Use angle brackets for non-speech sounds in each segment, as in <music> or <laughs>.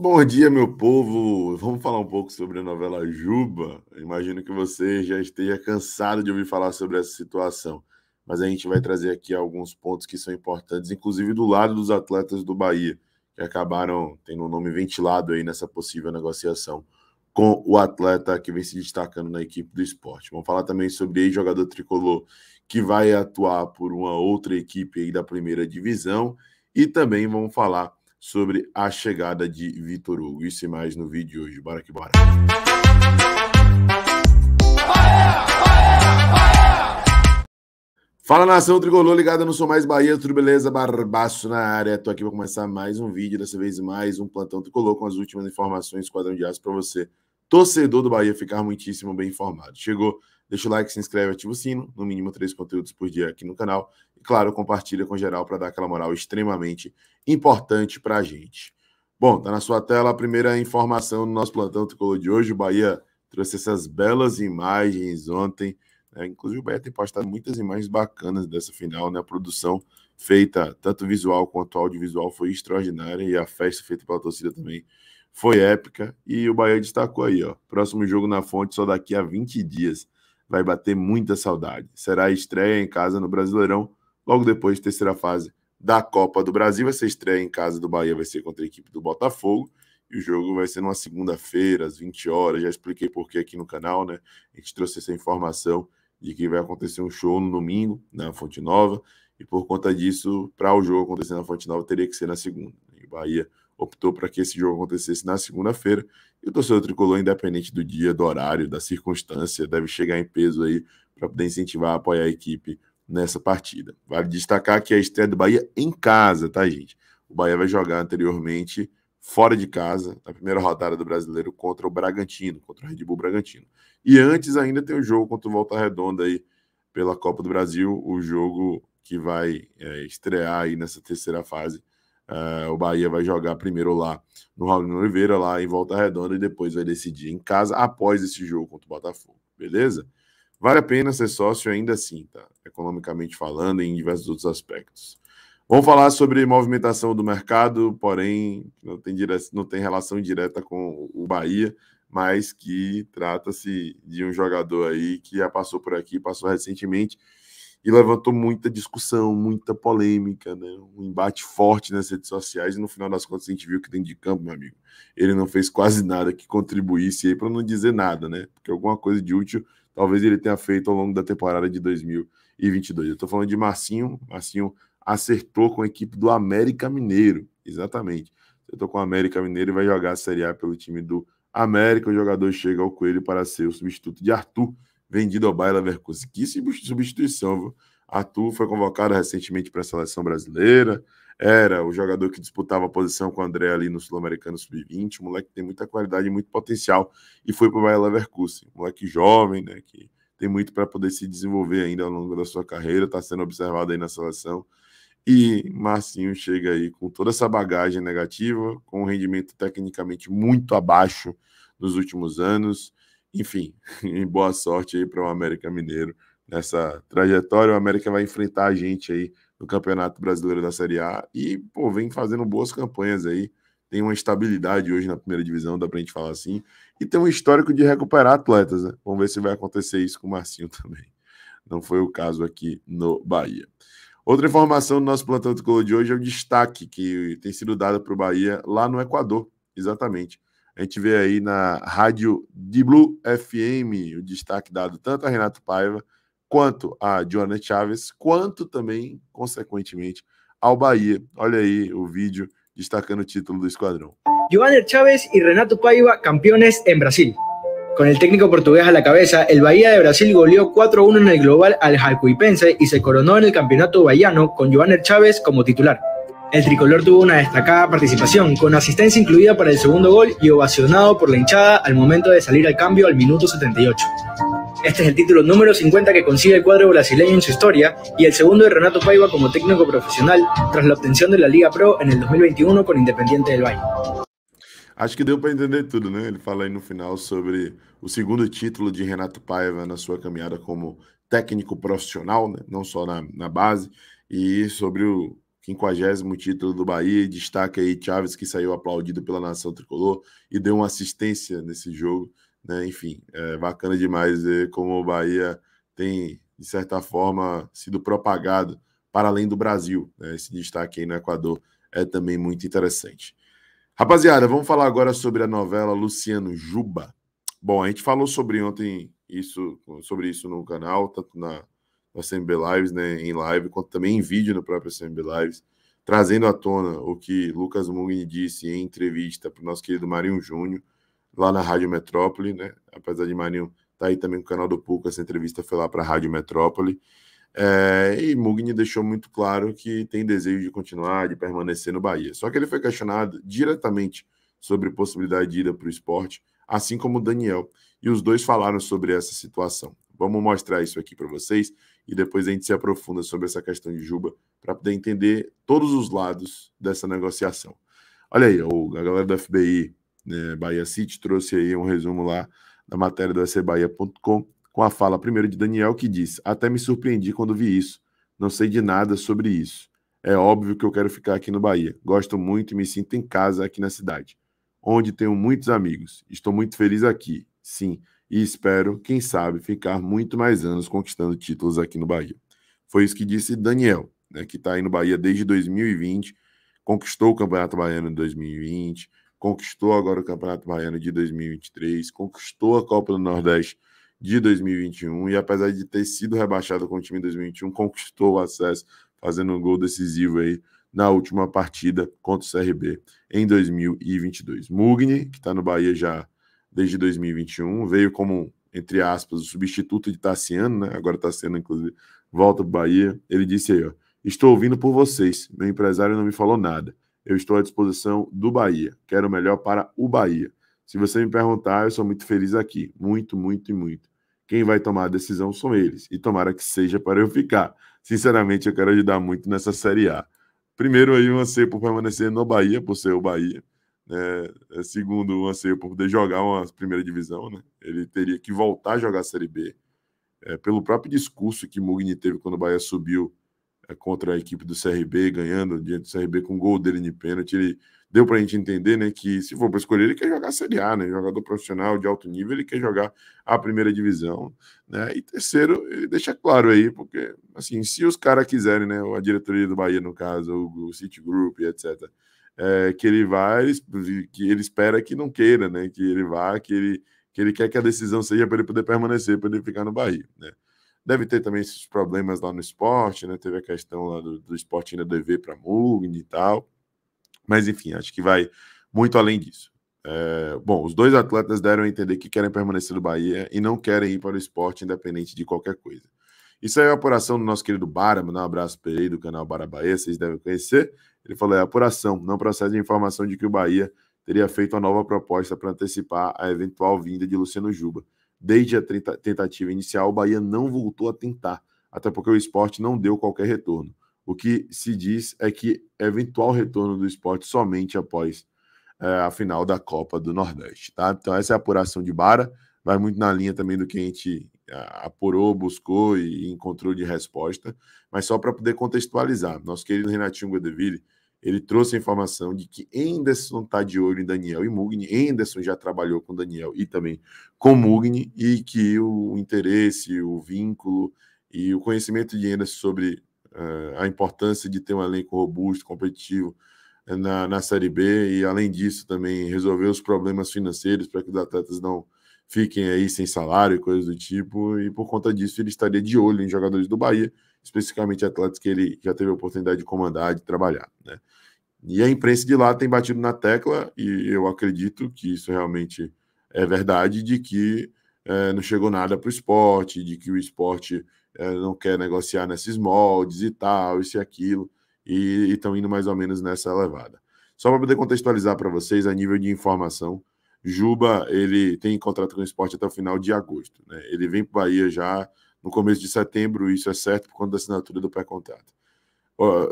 Bom dia, meu povo. Vamos falar um pouco sobre a novela Juba. imagino que você já esteja cansado de ouvir falar sobre essa situação, mas a gente vai trazer aqui alguns pontos que são importantes, inclusive do lado dos atletas do Bahia, que acabaram tendo o um nome ventilado aí nessa possível negociação com o atleta que vem se destacando na equipe do esporte. Vamos falar também sobre ex-jogador tricolor que vai atuar por uma outra equipe aí da primeira divisão e também vamos falar sobre a chegada de Vitor Hugo. Isso e mais no vídeo de hoje. Bora que bora. Fala nação tricolor ligada no Sou Mais Bahia, tudo beleza? Barbaço na área. Tô aqui para começar mais um vídeo, dessa vez mais um plantão tricolor com as últimas informações quadrão de aço para você, torcedor do Bahia, ficar muitíssimo bem informado. Chegou Deixa o like, se inscreve, ativa o sino, no mínimo três conteúdos por dia aqui no canal. E claro, compartilha com geral para dar aquela moral extremamente importante para a gente. Bom, tá na sua tela a primeira informação do nosso plantão tricolor de hoje. O Bahia trouxe essas belas imagens ontem. Né? Inclusive, o Bahia tem postado muitas imagens bacanas dessa final, né? A produção feita, tanto visual quanto audiovisual, foi extraordinária e a festa feita pela torcida também foi épica. E o Bahia destacou aí, ó. Próximo jogo na fonte só daqui a 20 dias vai bater muita saudade. Será a estreia em casa no Brasileirão, logo depois da terceira fase da Copa do Brasil. Essa estreia em casa do Bahia vai ser contra a equipe do Botafogo. E o jogo vai ser numa segunda-feira, às 20 horas. Já expliquei por que aqui no canal, né? A gente trouxe essa informação de que vai acontecer um show no domingo na Fonte Nova. E por conta disso, para o jogo acontecer na Fonte Nova, teria que ser na segunda. E o Bahia optou para que esse jogo acontecesse na segunda-feira. E o torcedor tricolor, independente do dia, do horário, da circunstância, deve chegar em peso aí para poder incentivar, apoiar a equipe nessa partida. Vale destacar que a estreia do Bahia em casa, tá, gente? O Bahia vai jogar anteriormente fora de casa, na primeira rodada do Brasileiro contra o Bragantino, contra o Red Bull Bragantino. E antes ainda tem o jogo contra o Volta Redonda aí pela Copa do Brasil, o jogo que vai é, estrear aí nessa terceira fase é, o Bahia vai jogar primeiro lá no Raulino Oliveira, lá em Volta Redonda, e depois vai decidir em casa após esse jogo contra o Botafogo, beleza? Vale a pena ser sócio ainda assim, tá? Economicamente falando, em diversos outros aspectos. Vamos falar sobre movimentação do mercado, porém, não tem, dire... não tem relação direta com o Bahia, mas que trata-se de um jogador aí que já passou por aqui, passou recentemente e levantou muita discussão, muita polêmica, né? um embate forte nas redes sociais, e no final das contas a gente viu que dentro de campo, meu amigo, ele não fez quase nada que contribuísse aí para não dizer nada, né? Porque alguma coisa de útil talvez ele tenha feito ao longo da temporada de 2022. Eu estou falando de Marcinho, Marcinho acertou com a equipe do América Mineiro, exatamente. Eu com o América Mineiro e vai jogar a Série A pelo time do América. O jogador chega ao Coelho para ser o substituto de Arthur, vendido ao Bayer Leverkusen. Que é substituição, viu? Arthur foi convocado recentemente para a seleção brasileira. Era o jogador que disputava a posição com o André ali no Sul-Americano Sub-20. O moleque tem muita qualidade e muito potencial. E foi para o Bayer Leverkusen. Moleque jovem, né? Que tem muito para poder se desenvolver ainda ao longo da sua carreira. Está sendo observado aí na seleção. E Marcinho chega aí com toda essa bagagem negativa, com um rendimento tecnicamente muito abaixo nos últimos anos enfim, <laughs> boa sorte aí para o América Mineiro nessa trajetória. O América vai enfrentar a gente aí no Campeonato Brasileiro da Série A e, pô, vem fazendo boas campanhas aí. Tem uma estabilidade hoje na primeira divisão, dá para gente falar assim. E tem um histórico de recuperar atletas, né? Vamos ver se vai acontecer isso com o Marcinho <laughs> também. Não foi o caso aqui no Bahia. Outra informação do nosso plantão de hoje é o destaque que tem sido dado para o Bahia lá no Equador, exatamente. A gente vê aí na rádio de Blue FM o destaque dado tanto a Renato Paiva quanto a Joana Chávez quanto también consequentemente, ao Bahia. Olha ahí o vídeo destacando o título do esquadrão. Joana Chávez y Renato Paiva, campeones en Brasil. Con el técnico portugués a la cabeza, el Bahía de Brasil goleó 4-1 en el global al Jalcuipense y se coronó en el campeonato bahiano con Joaner Chávez como titular. El tricolor tuvo una destacada participación, con asistencia incluida para el segundo gol y ovacionado por la hinchada al momento de salir al cambio al minuto 78. Este es el título número 50 que consigue el cuadro brasileño en su historia y el segundo de Renato Paiva como técnico profesional tras la obtención de la Liga Pro en el 2021 con Independiente del Valle. Acho que deu para entender tudo, né? Ele fala aí no final sobre o segundo título de Renato Paiva na sua caminhada como técnico profissional, né? não só na, na base, e sobre o, 50 título do Bahia. Destaca aí Chaves, que saiu aplaudido pela nação tricolor e deu uma assistência nesse jogo. Né? Enfim, é bacana demais ver como o Bahia tem, de certa forma, sido propagado para além do Brasil. Né? Esse destaque aí no Equador é também muito interessante. Rapaziada, vamos falar agora sobre a novela Luciano Juba. Bom, a gente falou sobre ontem isso, sobre isso no canal, tanto na, no CMB Lives, né, em live, quanto também em vídeo no próprio CMB Lives, trazendo à tona o que Lucas Mugni disse em entrevista para o nosso querido Marinho Júnior, lá na Rádio Metrópole, né? Apesar de Marinho estar tá aí também com o canal do Pulco, essa entrevista foi lá para a Rádio Metrópole. É, e Mugni deixou muito claro que tem desejo de continuar, de permanecer no Bahia. Só que ele foi questionado diretamente sobre possibilidade de ida para o esporte, assim como o Daniel. E os dois falaram sobre essa situação. Vamos mostrar isso aqui para vocês e depois a gente se aprofunda sobre essa questão de Juba para poder entender todos os lados dessa negociação. Olha aí, a galera da FBI, né, Bahia City, trouxe aí um resumo lá da matéria do ecbahia.com com a fala primeiro de Daniel que diz: Até me surpreendi quando vi isso. Não sei de nada sobre isso. É óbvio que eu quero ficar aqui no Bahia. Gosto muito e me sinto em casa aqui na cidade, onde tenho muitos amigos. Estou muito feliz aqui. Sim, e espero, quem sabe, ficar muito mais anos conquistando títulos aqui no Bahia. Foi isso que disse Daniel, né, que está aí no Bahia desde 2020, conquistou o Campeonato Baiano em 2020, conquistou agora o Campeonato Baiano de 2023, conquistou a Copa do Nordeste de 2021 e apesar de ter sido rebaixado com o time em 2021, conquistou o acesso fazendo um gol decisivo aí na última partida contra o CRB em 2022. Mugni, que está no Bahia já desde 2021, veio como, entre aspas, o substituto de Tassiano, né? Agora Tassiano, inclusive, volta para Bahia. Ele disse aí, ó, estou ouvindo por vocês, meu empresário não me falou nada. Eu estou à disposição do Bahia, quero o melhor para o Bahia. Se você me perguntar, eu sou muito feliz aqui, muito, muito e muito. Quem vai tomar a decisão são eles, e tomara que seja para eu ficar. Sinceramente, eu quero ajudar muito nessa Série A. Primeiro aí, você por permanecer no Bahia, por ser o Bahia né, é segundo o anseio por poder jogar uma primeira divisão, né, ele teria que voltar a jogar a Série B. É, pelo próprio discurso que Mugni teve quando o Bahia subiu é, contra a equipe do CRB, ganhando diante do CRB com um gol dele de pênalti, ele deu para a gente entender né, que se for para escolher, ele quer jogar a Série A, né, jogador profissional de alto nível, ele quer jogar a primeira divisão. Né, e terceiro, ele deixa claro aí, porque assim, se os caras quiserem, né, a diretoria do Bahia, no caso, o, o Citigroup, etc., é, que ele vai, que ele espera que não queira, né? Que ele vá, que ele, que ele quer que a decisão seja para ele poder permanecer, para ele ficar no Bahia, né? Deve ter também esses problemas lá no esporte, né? Teve a questão lá do, do esporte ainda dever para Mugni e tal. Mas, enfim, acho que vai muito além disso. É, bom, os dois atletas deram a entender que querem permanecer no Bahia e não querem ir para o esporte independente de qualquer coisa. Isso aí é a apuração do nosso querido Bara, mandar um abraço para ele do canal Bara Bahia, vocês devem conhecer. Ele falou: é apuração, não procede a informação de que o Bahia teria feito a nova proposta para antecipar a eventual vinda de Luciano Juba. Desde a tentativa inicial, o Bahia não voltou a tentar, até porque o esporte não deu qualquer retorno. O que se diz é que eventual retorno do esporte somente após é, a final da Copa do Nordeste. Tá? Então, essa é a apuração de Bara, vai muito na linha também do que a gente eh, apurou, buscou e encontrou de resposta, mas só para poder contextualizar, nosso querido Renatinho Guedeville ele trouxe a informação de que Henderson está de olho em Daniel e Mugni. Henderson já trabalhou com Daniel e também com Mugni, e que o interesse, o vínculo e o conhecimento de Henderson sobre uh, a importância de ter um elenco robusto, competitivo eh, na, na Série B, e além disso também resolver os problemas financeiros para que os atletas não fiquem aí sem salário e coisas do tipo, e por conta disso ele estaria de olho em jogadores do Bahia especificamente atletas que ele já teve a oportunidade de comandar, de trabalhar, né? E a imprensa de lá tem batido na tecla, e eu acredito que isso realmente é verdade, de que é, não chegou nada para o esporte, de que o esporte é, não quer negociar nesses moldes e tal, isso e aquilo, e estão indo mais ou menos nessa levada. Só para poder contextualizar para vocês, a nível de informação, Juba ele tem contrato com o esporte até o final de agosto. Né? Ele vem para o Bahia já no começo de setembro, isso é certo por conta da assinatura do pré-contrato.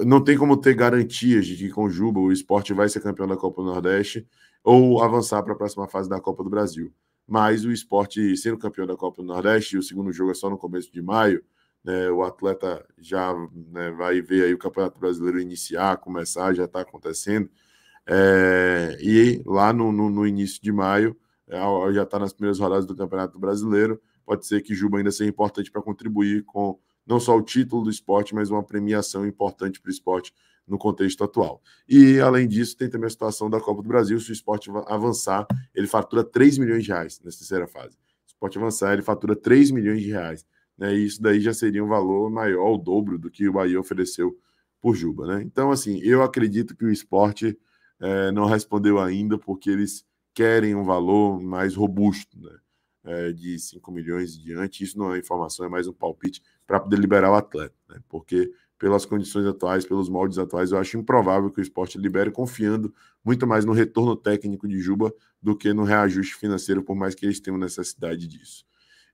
Não tem como ter garantias de que com Juba o esporte vai ser campeão da Copa do Nordeste ou avançar para a próxima fase da Copa do Brasil. Mas o esporte, sendo campeão da Copa do Nordeste, o segundo jogo é só no começo de maio, né, o atleta já né, vai ver aí o Campeonato Brasileiro iniciar, começar, já está acontecendo. É, e lá no, no, no, início de maio, é, já está nas primeiras rodadas do Campeonato Brasileiro. Pode ser que Juba ainda seja importante para contribuir com não só o título do esporte, mas uma premiação importante para o esporte no contexto atual. E, além disso, tem também a situação da Copa do Brasil. Se o esporte avançar, ele fatura 3 milhões de reais nessa terceira fase. Se o esporte avançar, ele fatura 3 milhões de reais. Né? E isso daí já seria um valor maior, o dobro do que o Bahia ofereceu por Juba. Né? Então, assim, eu acredito que o esporte é, não respondeu ainda, porque eles querem um valor mais robusto, né? É, de 5 milhões e diante. Isso não é informação, é mais um palpite para poder liberar o atleta, né? Porque pelas condições atuais, pelos moldes atuais, eu acho improvável que o esporte libere, confiando muito mais no retorno técnico de Juba do que no reajuste financeiro, por mais que eles tenham necessidade disso.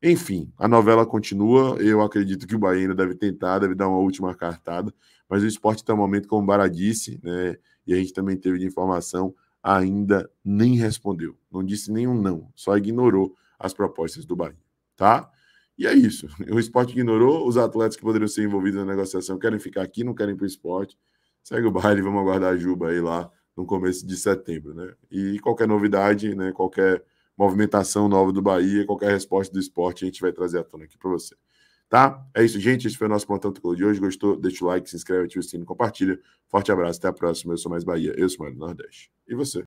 Enfim, a novela continua. Eu acredito que o Bahia ainda deve tentar, deve dar uma última cartada. Mas o esporte está no momento, como o Bara disse, né? E a gente também teve de informação, ainda nem respondeu. Não disse nenhum não, só ignorou as propostas do Bahia, tá? E é isso. <laughs> O esporte ignorou, os atletas que poderiam ser envolvidos na negociação querem ficar aqui, não querem para o esporte. Segue o baile, vamos aguardar a Juba aí lá no começo de setembro, né? E qualquer novidade, né, qualquer movimentação nova do Bahia, qualquer resposta do esporte, a gente vai trazer à tona aqui para você. Tá? É isso, gente. Esse foi o nosso plantão tricolor de hoje. Gostou? Deixa o like, se inscreve, ativa o sininho, compartilha. Forte abraço, até a próxima. Eu sou mais Bahia, eu sou mais do Nordeste. E você?